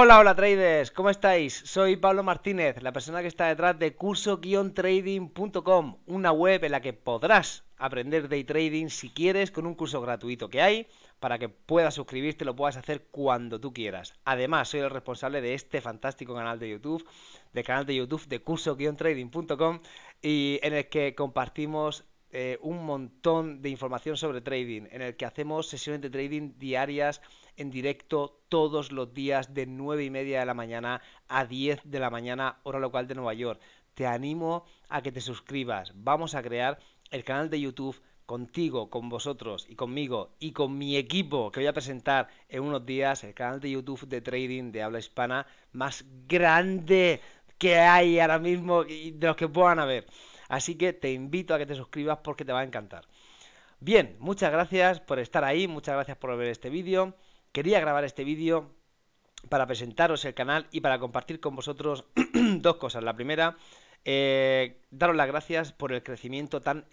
Hola, hola traders, ¿cómo estáis? Soy Pablo Martínez, la persona que está detrás de curso-trading.com, una web en la que podrás aprender day trading si quieres con un curso gratuito que hay para que puedas suscribirte, lo puedas hacer cuando tú quieras. Además, soy el responsable de este fantástico canal de YouTube, del canal de YouTube de curso-trading.com y en el que compartimos eh, un montón de información sobre trading, en el que hacemos sesiones de trading diarias en directo todos los días de nueve y media de la mañana a 10 de la mañana, hora local de Nueva York. Te animo a que te suscribas. Vamos a crear el canal de YouTube contigo, con vosotros y conmigo y con mi equipo que voy a presentar en unos días el canal de YouTube de trading de habla hispana más grande que hay ahora mismo y de los que puedan haber. Así que te invito a que te suscribas porque te va a encantar. Bien, muchas gracias por estar ahí, muchas gracias por ver este vídeo. Quería grabar este vídeo para presentaros el canal y para compartir con vosotros dos cosas. La primera, eh, daros las gracias por el crecimiento tan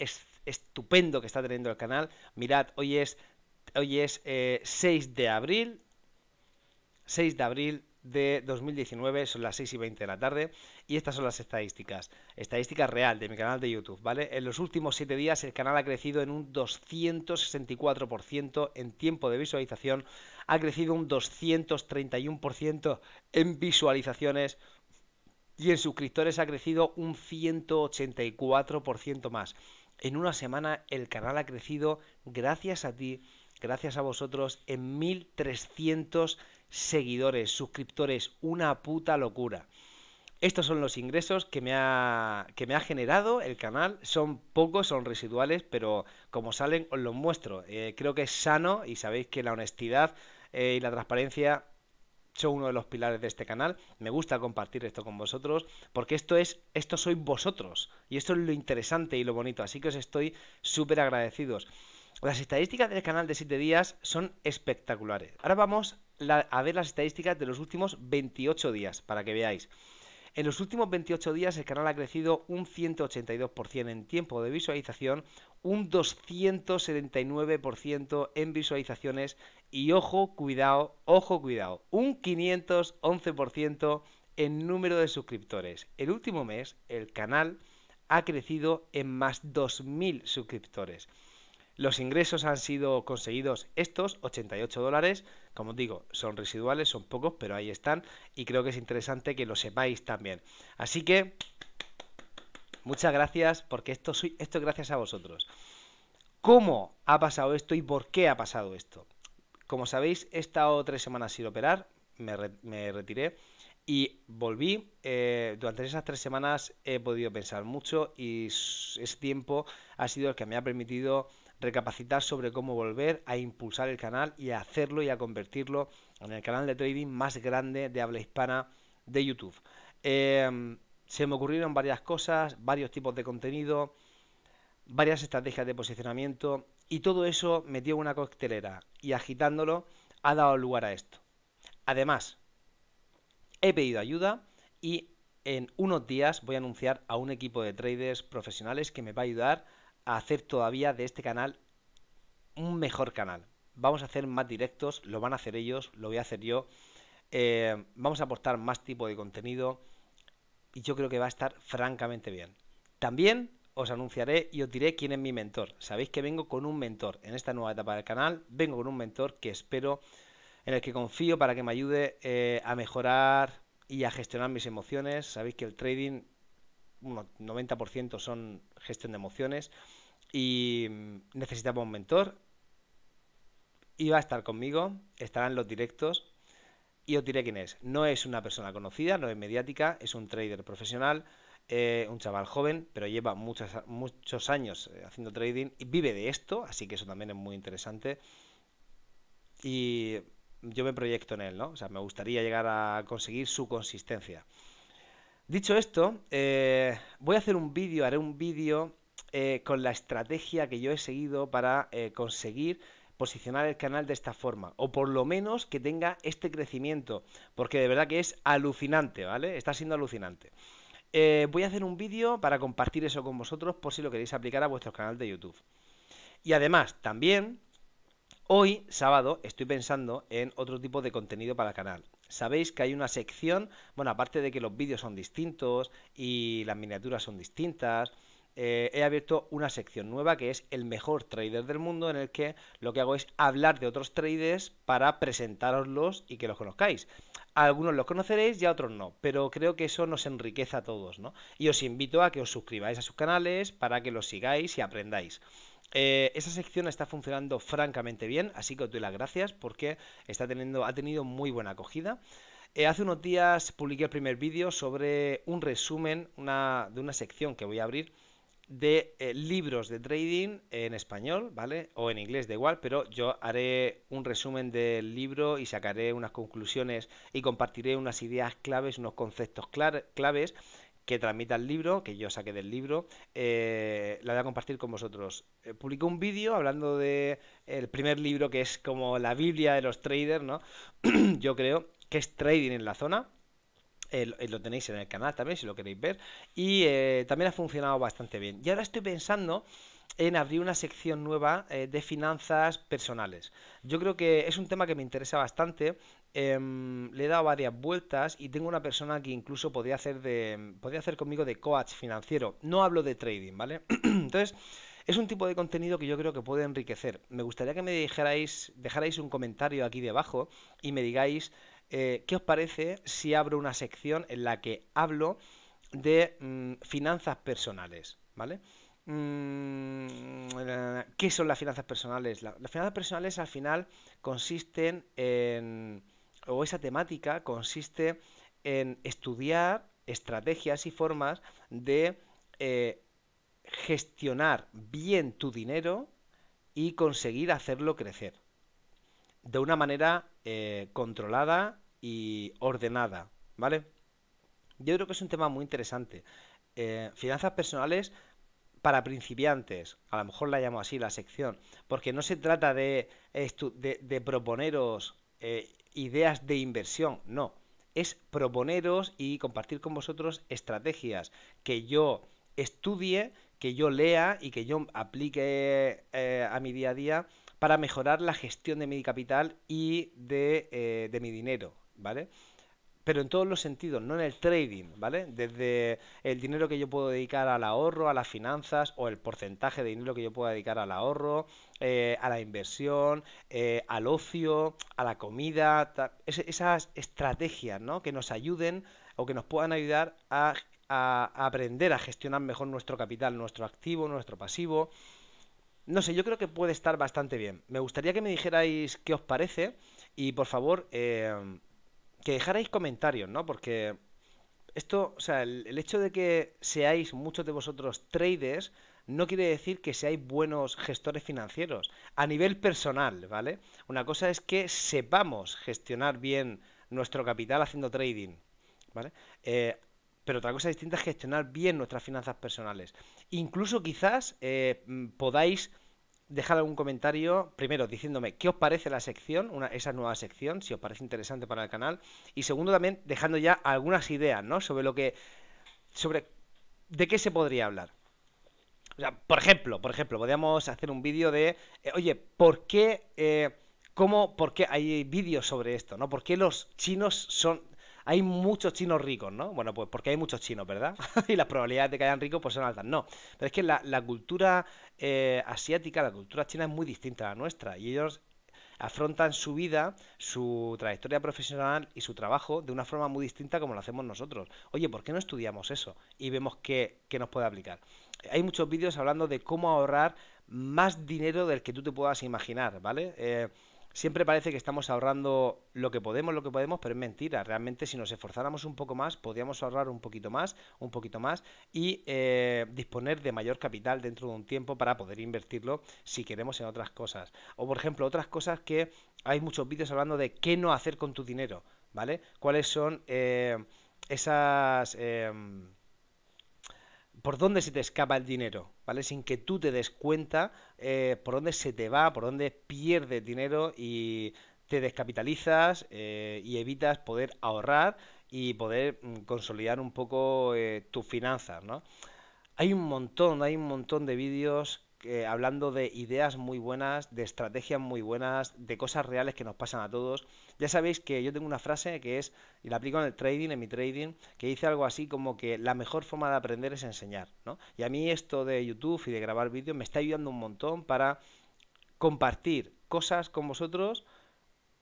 estupendo que está teniendo el canal. Mirad, hoy es, hoy es 6 eh, de abril. 6 de abril de 2019, son las 6 y 20 de la tarde, y estas son las estadísticas. Estadísticas real de mi canal de YouTube, ¿vale? En los últimos 7 días el canal ha crecido en un 264% en tiempo de visualización, ha crecido un 231% en visualizaciones y en suscriptores ha crecido un 184% más. En una semana el canal ha crecido, gracias a ti, gracias a vosotros, en 1300 seguidores, suscriptores, una puta locura. Estos son los ingresos que me, ha, que me ha generado el canal. Son pocos, son residuales, pero como salen os los muestro. Eh, creo que es sano y sabéis que la honestidad eh, y la transparencia son uno de los pilares de este canal. Me gusta compartir esto con vosotros porque esto es, esto sois vosotros y esto es lo interesante y lo bonito. Así que os estoy súper agradecidos. Las estadísticas del canal de 7 días son espectaculares. Ahora vamos a ver las estadísticas de los últimos 28 días, para que veáis. En los últimos 28 días el canal ha crecido un 182% en tiempo de visualización, un 279% en visualizaciones y ojo, cuidado, ojo, cuidado, un 511% en número de suscriptores. El último mes el canal ha crecido en más 2.000 suscriptores. Los ingresos han sido conseguidos estos 88 dólares, como os digo, son residuales, son pocos, pero ahí están y creo que es interesante que lo sepáis también. Así que muchas gracias porque esto esto es gracias a vosotros. ¿Cómo ha pasado esto y por qué ha pasado esto? Como sabéis, he estado tres semanas sin operar, me, me retiré y volví. Eh, durante esas tres semanas he podido pensar mucho y ese tiempo ha sido el que me ha permitido recapacitar sobre cómo volver a impulsar el canal y a hacerlo y a convertirlo en el canal de trading más grande de habla hispana de YouTube. Em, se me ocurrieron varias cosas, varios tipos de contenido, varias estrategias de posicionamiento y todo eso metió una coctelera y agitándolo ha dado lugar a esto. Además, he pedido ayuda y en unos días voy a anunciar a un equipo de traders profesionales que me va a ayudar hacer todavía de este canal un mejor canal. Vamos a hacer más directos, lo van a hacer ellos, lo voy a hacer yo. Eh, vamos a aportar más tipo de contenido y yo creo que va a estar francamente bien. También os anunciaré y os diré quién es mi mentor. Sabéis que vengo con un mentor en esta nueva etapa del canal, vengo con un mentor que espero, en el que confío para que me ayude eh, a mejorar y a gestionar mis emociones. Sabéis que el trading, un 90% son gestión de emociones y mm, necesitamos un mentor. Iba a estar conmigo, estará en los directos y os diré quién es. No es una persona conocida, no es mediática, es un trader profesional, eh, un chaval joven, pero lleva muchos, muchos años eh, haciendo trading y vive de esto, así que eso también es muy interesante. Y yo me proyecto en él, ¿no? O sea, me gustaría llegar a conseguir su consistencia. Dicho esto, eh, voy a hacer un vídeo, haré un vídeo eh, con la estrategia que yo he seguido para eh, conseguir posicionar el canal de esta forma o por lo menos que tenga este crecimiento porque de verdad que es alucinante vale está siendo alucinante eh, voy a hacer un vídeo para compartir eso con vosotros por si lo queréis aplicar a vuestro canal de YouTube y además también hoy sábado estoy pensando en otro tipo de contenido para el canal Sabéis que hay una sección, bueno, aparte de que los vídeos son distintos y las miniaturas son distintas eh, he abierto una sección nueva que es el mejor trader del mundo en el que lo que hago es hablar de otros traders para presentaroslos y que los conozcáis. algunos los conoceréis y a otros no, pero creo que eso nos enriquece a todos, ¿no? Y os invito a que os suscribáis a sus canales para que los sigáis y aprendáis. Eh, esa sección está funcionando francamente bien, así que os doy las gracias porque está teniendo, ha tenido muy buena acogida. Eh, hace unos días publiqué el primer vídeo sobre un resumen de una sección que voy a abrir de eh, libros de trading en español, ¿vale? O en inglés, da igual, pero yo haré un resumen del libro y sacaré unas conclusiones y compartiré unas ideas claves, unos conceptos claves que transmita el libro, que yo saqué del libro, eh, la voy a compartir con vosotros. Eh, publico un vídeo hablando de el primer libro que es como la Biblia de los traders, ¿no? yo creo que es Trading en la Zona, eh, eh, lo tenéis en el canal también si lo queréis ver. Y eh, también ha funcionado bastante bien. Y ahora estoy pensando en abrir una sección nueva de finanzas personales. Yo creo que es un tema que me interesa bastante. Em, le he dado varias vueltas y tengo una persona que incluso podría hacer, de, podría hacer conmigo de coach financiero. No hablo de trading, ¿vale? Entonces, es un tipo de contenido que yo creo que puede enriquecer. Me gustaría que me dijerais, dejarais un comentario aquí debajo y me digáis eh, ¿qué os parece si abro una sección en la que hablo de mm, finanzas personales? ¿Vale? Mm, ¿Qué son las finanzas personales? las finanzas personales al final consisten en, o esa temática consiste en estudiar estrategias y formas de eh, gestionar bien tu dinero y conseguir hacerlo crecer de una manera eh, controlada y ordenada, ¿vale? Yo creo que es un tema muy interesante. Eh, finanzas personales para principiantes, a lo mejor la llamo así la sección, porque no se trata de, proponeros eh, ideas de inversión, no, es proponeros y compartir con vosotros estrategias que yo estudie, que yo lea y que yo aplique a mi día a día para mejorar la gestión de mi capital y eh, de, mi dinero, ¿vale? pero en todos los sentidos, no en el trading, ¿vale? Desde el dinero que yo puedo dedicar al ahorro, a las finanzas, o el porcentaje de dinero que yo pueda dedicar al ahorro, eh, a la inversión, eh, al ocio, a la comida, esas estrategias, ¿no? Que nos ayuden o que nos puedan ayudar a aprender a gestionar mejor nuestro capital, nuestro activo, nuestro pasivo. No sé, yo creo que puede estar bastante bien. Me gustaría que me dijerais qué os parece y por favor em, que dejarais comentarios, ¿no? Porque esto, o sea, el, hecho de que seáis muchos de vosotros traders no quiere decir que seáis buenos gestores financieros a nivel personal, ¿vale? Una cosa es que sepamos gestionar bien nuestro capital haciendo trading, ¿vale? Eh, pero otra cosa distinta es gestionar bien nuestras finanzas personales. Incluso quizás eh, mm, podáis dejar algún comentario, primero diciéndome qué os parece la sección, una, esa nueva sección, si os parece interesante para el canal, y segundo también dejando ya algunas ideas, ¿no? Sobre lo que, sobre de qué se podría hablar. O sea, por ejemplo, por ejemplo, podríamos hacer un vídeo de, eh, oye, ¿por qué, eh, cómo, por qué hay vídeos sobre esto, ¿no? ¿Por qué los chinos son hay muchos chinos ricos, ¿no? Bueno, pues porque hay muchos chinos, ¿verdad? y las probabilidades de que hayan ricos pues son altas. No, pero es que la, cultura eh, asiática, la cultura china es muy distinta a la nuestra y ellos afrontan su vida, su trayectoria profesional y su trabajo de una forma muy distinta como lo hacemos nosotros. Oye, ¿por qué no estudiamos eso? Y vemos qué, nos puede aplicar. Hay muchos vídeos hablando de cómo ahorrar más dinero del que tú te puedas imaginar, ¿vale? Eh, siempre parece que estamos ahorrando lo que podemos, lo que podemos, pero es mentira. Realmente si nos esforzáramos un poco más, podríamos ahorrar un poquito más, un poquito más y eh, disponer de mayor capital dentro de un tiempo para poder invertirlo si queremos en otras cosas. O por ejemplo, otras cosas que hay muchos vídeos hablando de qué no hacer con tu dinero, ¿vale? ¿Cuáles son eh, esas... Em, por dónde se te escapa el dinero, ¿vale? Sin que tú te des cuenta eh, por dónde se te va, por dónde pierdes dinero y te descapitalizas eh, y evitas poder ahorrar y poder mm, consolidar un poco eh, tus finanzas, ¿no? Hay un montón, hay un montón de vídeos eh, hablando de ideas muy buenas, de estrategias muy buenas, de cosas reales que nos pasan a todos. Ya sabéis que yo tengo una frase que es, y la aplico en el trading, en mi trading, que dice algo así como que la mejor forma de aprender es enseñar, Y a mí esto de YouTube y de grabar vídeos me está ayudando un montón para compartir cosas con vosotros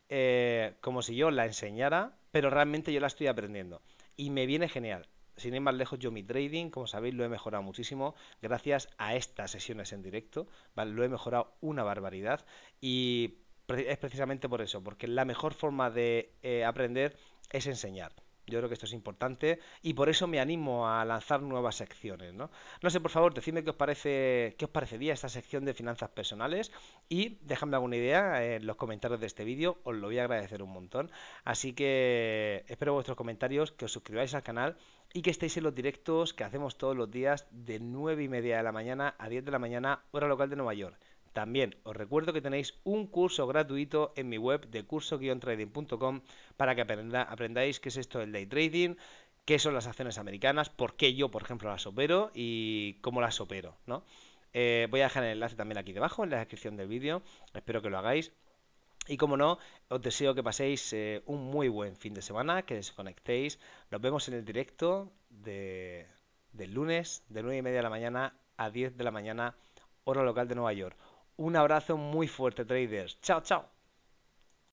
eh, como si yo la enseñara, pero realmente yo la estoy aprendiendo. Y me viene genial. Sin ir más lejos, yo mi trading, como sabéis, lo he mejorado muchísimo gracias a estas sesiones en directo. ¿vale? Lo he mejorado una barbaridad y es precisamente por eso, porque la mejor forma de eh, aprender es enseñar. Yo creo que esto es importante y por eso me animo a lanzar nuevas secciones, ¿no? No sé, por favor, decidme qué os parece, qué os parecería esta sección de finanzas personales y dejadme alguna idea en los comentarios de este vídeo, os lo voy a agradecer un montón. Así que espero vuestros comentarios, que os suscribáis al canal y que estéis en los directos que hacemos todos los días de 9 y media de la mañana a 10 de la mañana, hora local de Nueva York. También os recuerdo que tenéis un curso gratuito en mi web de curso-trading.com para que aprendáis qué es esto del day trading, qué son las acciones americanas, por qué yo, por ejemplo, las opero y cómo las opero, ¿no? Eh, voy a dejar el enlace también aquí debajo en la descripción del vídeo. Espero que lo hagáis. Y como no, os deseo que paséis eh, un muy buen fin de semana, que desconectéis. Nos vemos en el directo de, del lunes de 9 y media de la mañana a 10 de la mañana, hora local de Nueva York. Un abrazo muy fuerte, traders. Chao, chao.